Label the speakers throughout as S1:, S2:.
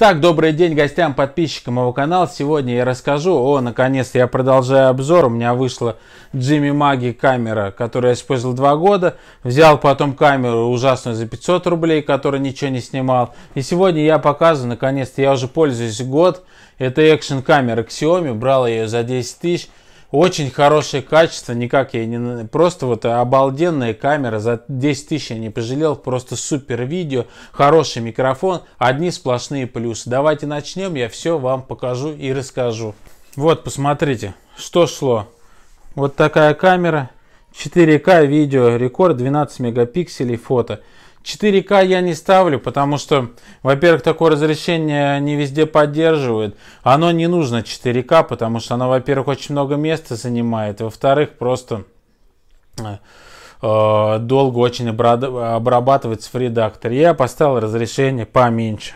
S1: Итак, добрый день гостям, подписчикам моего канала. Сегодня я расскажу, о, наконец-то я продолжаю обзор. У меня вышла Джимми Маги камера, которую я использовал два года. Взял потом камеру ужасную за 500 рублей, которая ничего не снимал. И сегодня я показываю, наконец-то я уже пользуюсь год. Это экшен камера Xiaomi, брал ее за 10 тысяч. Очень хорошее качество, никак я не... Просто вот обалденная камера, за 10 тысяч я не пожалел, просто супер видео, хороший микрофон, одни сплошные плюсы. Давайте начнем, я все вам покажу и расскажу. Вот, посмотрите, что шло. Вот такая камера, 4К видео, рекорд 12 мегапикселей фото. 4К я не ставлю, потому что, во-первых, такое разрешение не везде поддерживают. Оно не нужно 4К, потому что оно, во-первых, очень много места занимает. Во-вторых, просто э, э долго очень обрабатывается в редакторе. Я поставил разрешение поменьше.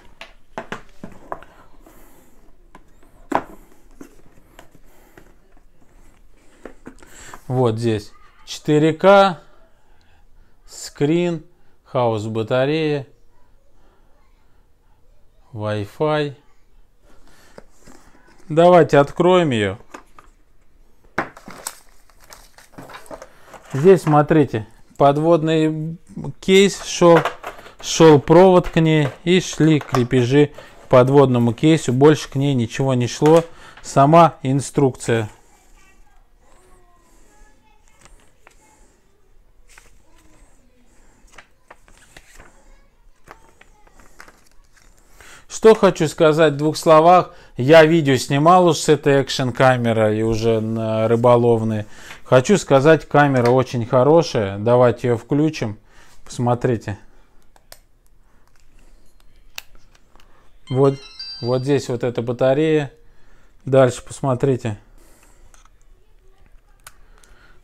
S1: Вот здесь 4К, скрин хаос батареи, Wi-Fi. Давайте откроем ее. Здесь, смотрите, подводный кейс шел, шел провод к ней и шли крепежи к подводному кейсу. Больше к ней ничего не шло. Сама инструкция Что хочу сказать в двух словах. Я видео снимал уж с этой экшен и уже на рыболовной. Хочу сказать, камера очень хорошая. Давайте ее включим. Посмотрите. Вот, вот здесь вот эта батарея. Дальше посмотрите.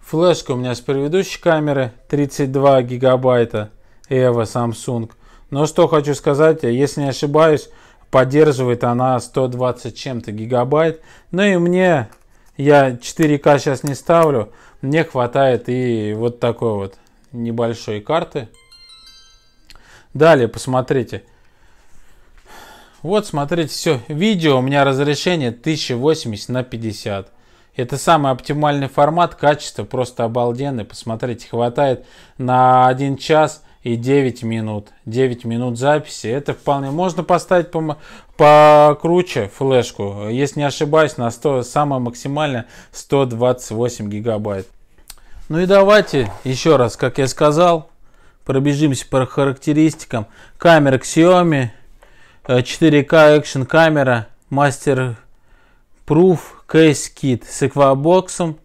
S1: Флешка у меня с предыдущей камеры 32 гигабайта EVO Samsung. Но что хочу сказать, если не ошибаюсь, поддерживает она 120 чем-то гигабайт. Ну и мне, я 4К сейчас не ставлю, мне хватает и вот такой вот небольшой карты. Далее, посмотрите. Вот, смотрите, все, видео у меня разрешение 1080 на 50. Это самый оптимальный формат, качество просто обалденный, Посмотрите, хватает на 1 час и 9 минут. 9 минут записи. Это вполне можно поставить по, покруче флешку. Если не ошибаюсь, на 100, самое максимально 128 гигабайт. Ну и давайте еще раз, как я сказал, пробежимся по характеристикам. Камера Xiaomi, 4 k экшен камера, мастер Proof, Case Kit с эквабоксом,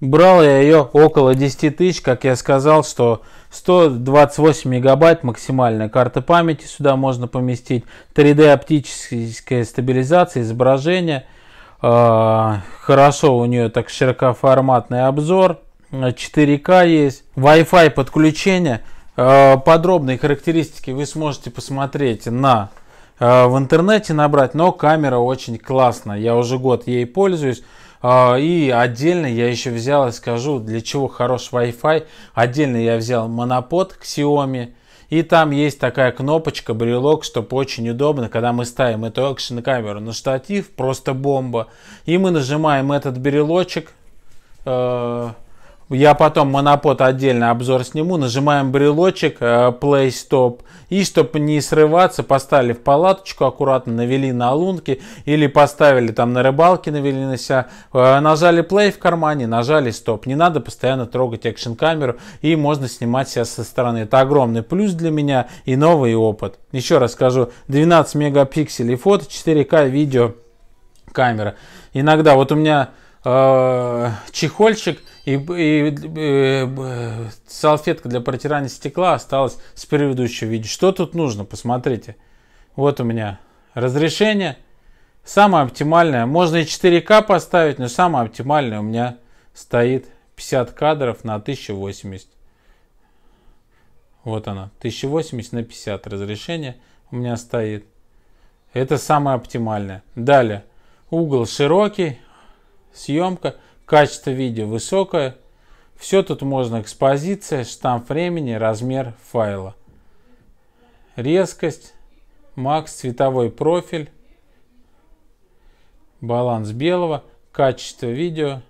S1: Брал я ее около 10 тысяч, как я сказал, что 128 мегабайт максимальная карта памяти, сюда можно поместить 3D оптическая стабилизация изображения, а, хорошо у нее так широкоформатный обзор, 4К есть, Wi-Fi подключение, а, подробные характеристики вы сможете посмотреть на а, в интернете набрать, но камера очень классная, я уже год ей пользуюсь. А, и отдельно я еще взял и скажу, для чего хорош Wi-Fi. Отдельно я взял монопод Xiaomi. И там есть такая кнопочка, брелок, что очень удобно, когда мы ставим эту экшен камеру на штатив, просто бомба. И мы нажимаем этот брелочек, э я потом монопод отдельно обзор сниму. Нажимаем брелочек, э, play stop. И чтобы не срываться, поставили в палаточку аккуратно, навели на лунки или поставили там на рыбалке, навели на себя. Э, нажали play в кармане, нажали стоп. Не надо постоянно трогать экшен камеру и можно снимать себя со стороны. Это огромный плюс для меня и новый опыт. Еще раз скажу, 12 мегапикселей фото, 4К видео камера. Иногда вот у меня э, чехольчик и, и, и э, э, салфетка для протирания стекла осталась с предыдущего видео. Что тут нужно? Посмотрите. Вот у меня разрешение. Самое оптимальное. Можно и 4К поставить, но самое оптимальное у меня стоит 50 кадров на 1080. Вот она. 1080 на 50 разрешение у меня стоит. Это самое оптимальное. Далее. Угол широкий. Съемка. Качество видео высокое. Все тут можно. Экспозиция, штамп времени, размер файла. Резкость. Макс, цветовой профиль. Баланс белого. Качество видео.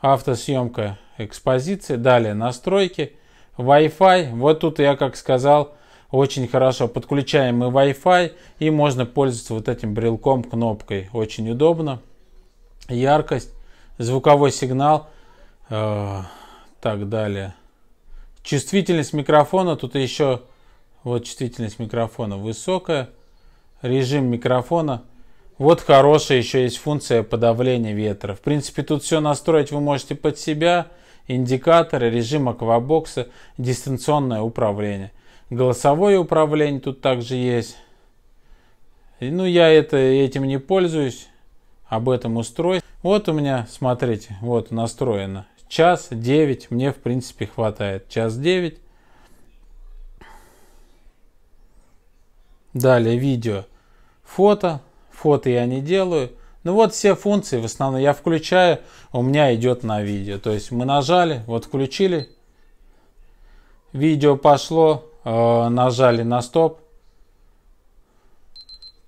S1: Автосъемка экспозиции. Далее настройки. Wi-Fi. Вот тут я, как сказал, очень хорошо. Подключаем мы Wi-Fi и можно пользоваться вот этим брелком кнопкой. Очень удобно яркость, звуковой сигнал, э, так далее. Чувствительность микрофона, тут еще вот чувствительность микрофона высокая, режим микрофона. Вот хорошая еще есть функция подавления ветра. В принципе, тут все настроить вы можете под себя. Индикаторы, режим аквабокса, дистанционное управление. Голосовое управление тут также есть. Ну, я это, этим не пользуюсь об этом устройстве. Вот у меня, смотрите, вот настроено. Час 9 мне, в принципе, хватает. Час 9. Далее видео. Фото. Фото я не делаю. Ну вот все функции, в основном я включаю, у меня идет на видео. То есть мы нажали, вот включили, видео пошло, э, нажали на стоп,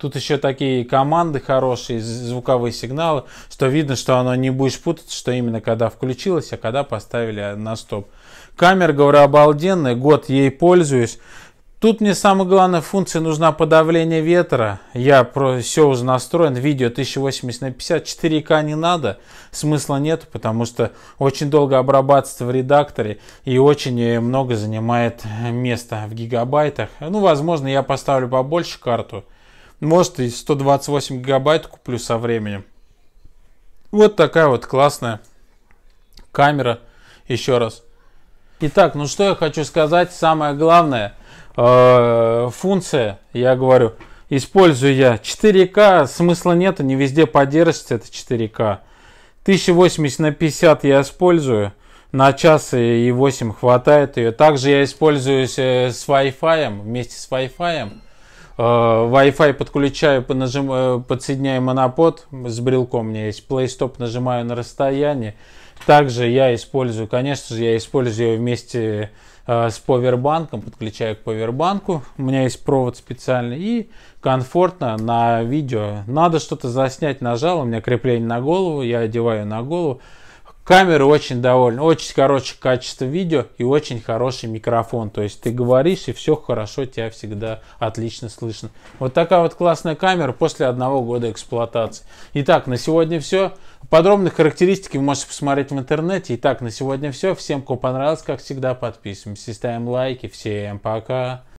S1: Тут еще такие команды хорошие, звуковые сигналы, что видно, что оно не будешь путать, что именно когда включилось, а когда поставили на стоп. Камера, говорю, обалденная, год ей пользуюсь. Тут мне самая главная функция нужна подавление ветра. Я про все уже настроен. Видео 1080 на 50, 4К не надо. Смысла нет, потому что очень долго обрабатывается в редакторе и очень э, много занимает места в гигабайтах. Ну, возможно, я поставлю побольше карту. Может, и 128 гигабайт куплю со временем. Вот такая вот классная камера. Еще раз. Итак, ну что я хочу сказать. Самое главное. Э, функция, я говорю, использую я 4К. Смысла нету, не везде поддержится это 4К. 1080 на 50 я использую. На час и 8 хватает ее. Также я используюсь э, с Wi-Fi, вместе с Wi-Fi. Э, Wi-Fi подключаю, нажим, э, подсоединяю монопод с брелком. У меня есть PlayStop, нажимаю на расстоянии. Также я использую, конечно же, я использую ее вместе э, с повербанком, подключаю к повербанку. У меня есть провод специальный и комфортно на видео. Надо что-то заснять, нажал, у меня крепление на голову, я одеваю на голову камеры очень довольны, очень хорошее качество видео и очень хороший микрофон. То есть ты говоришь и все хорошо, тебя всегда отлично слышно. Вот такая вот классная камера после одного года эксплуатации. Итак, на сегодня все. Подробные характеристики вы можете посмотреть в интернете. Итак, на сегодня все. Всем, кому понравилось, как всегда, подписываемся, ставим лайки. Всем пока!